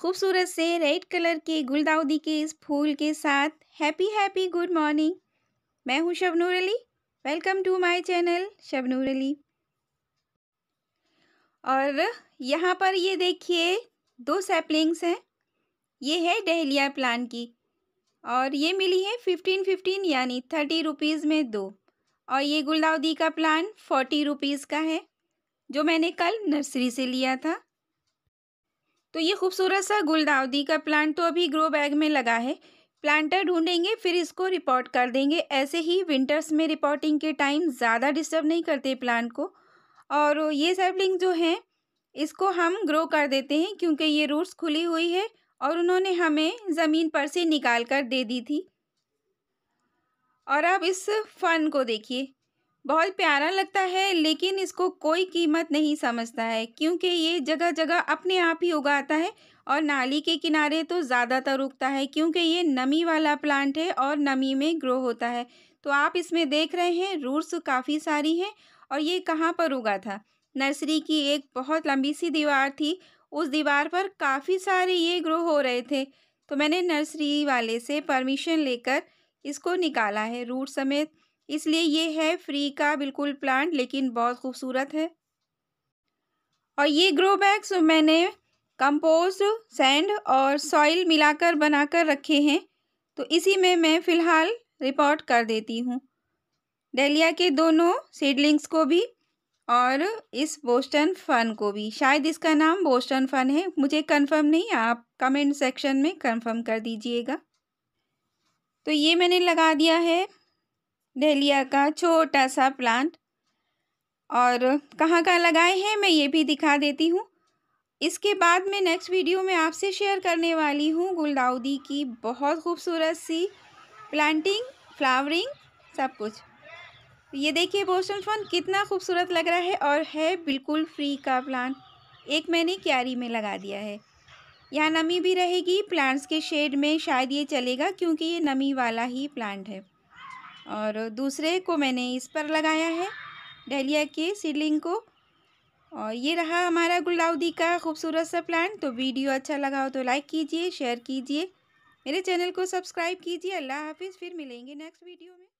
खूबसूरत से red colour के गुलदाउदी के इस फूल के साथ हैप्पी हैप्पी गुड मॉर्निंग मैं हूं Shabnoor Ali welcome to my channel Shabnoor Ali और यहाँ पर ये देखिए दो सैपलिंग्स हैं ये है डहलिया प्लान की और ये मिली है फिफ्टीन फिफ्टीन यानी थर्टी रुपीज़ में दो और ये गुलदाउदी का प्लान फोर्टी रुपीज़ का है जो मैंने कल नर्सरी से लिया था तो ये खूबसूरत सा गुलदाउदी का प्लांट तो अभी ग्रो बैग में लगा है प्लांटर ढूंढेंगे फिर इसको रिपोर्ट कर देंगे ऐसे ही विंटर्स में रिपोर्टिंग के टाइम ज़्यादा डिस्टर्ब नहीं करते प्लांट को और ये सैपलिंग जो है इसको हम ग्रो कर देते हैं क्योंकि ये रूट्स खुली हुई है और उन्होंने हमें ज़मीन पर से निकाल कर दे दी थी और अब इस फन को देखिए बहुत प्यारा लगता है लेकिन इसको कोई कीमत नहीं समझता है क्योंकि ये जगह जगह अपने आप ही उगाता है और नाली के किनारे तो ज़्यादातर उगता है क्योंकि ये नमी वाला प्लांट है और नमी में ग्रो होता है तो आप इसमें देख रहे हैं रूट्स काफ़ी सारी हैं और ये कहाँ पर उगा था नर्सरी की एक बहुत लंबी सी दीवार थी उस दीवार पर काफ़ी सारे ये ग्रो हो रहे थे तो मैंने नर्सरी वाले से परमिशन लेकर इसको निकाला है रूट समेत इसलिए ये है फ्री का बिल्कुल प्लांट लेकिन बहुत खूबसूरत है और ये ग्रो बैग्स मैंने कंपोस्ट सैंड और सॉइल मिलाकर बनाकर रखे हैं तो इसी में मैं फ़िलहाल रिपोर्ट कर देती हूँ डेलिया के दोनों सीडलिंग्स को भी और इस बोस्टन फन को भी शायद इसका नाम बोस्टन फन है मुझे कंफर्म नहीं आप कमेंट सेक्शन में कंफर्म कर दीजिएगा तो ये मैंने लगा दिया है डहलिया का छोटा सा प्लांट और कहाँ कहाँ लगाए हैं मैं ये भी दिखा देती हूँ इसके बाद मैं नेक्स्ट वीडियो में आपसे शेयर करने वाली हूँ गुलदाउदी की बहुत खूबसूरत सी प्लांटिंग फ्लावरिंग सब कुछ ये देखिए बोस्टन फन कितना खूबसूरत लग रहा है और है बिल्कुल फ्री का प्लांट एक मैंने क्यारी में लगा दिया है यहाँ नमी भी रहेगी प्लांट्स के शेड में शायद ये चलेगा क्योंकि ये नमी वाला ही प्लांट है और दूसरे को मैंने इस पर लगाया है डहलिया के सीडलिंग को और ये रहा हमारा गुलदाउदी का खूबसूरत सा प्लांट तो वीडियो अच्छा लगा हो तो लाइक कीजिए शेयर कीजिए मेरे चैनल को सब्सक्राइब कीजिए अल्लाह हाफिज़ फिर मिलेंगे नेक्स्ट वीडियो में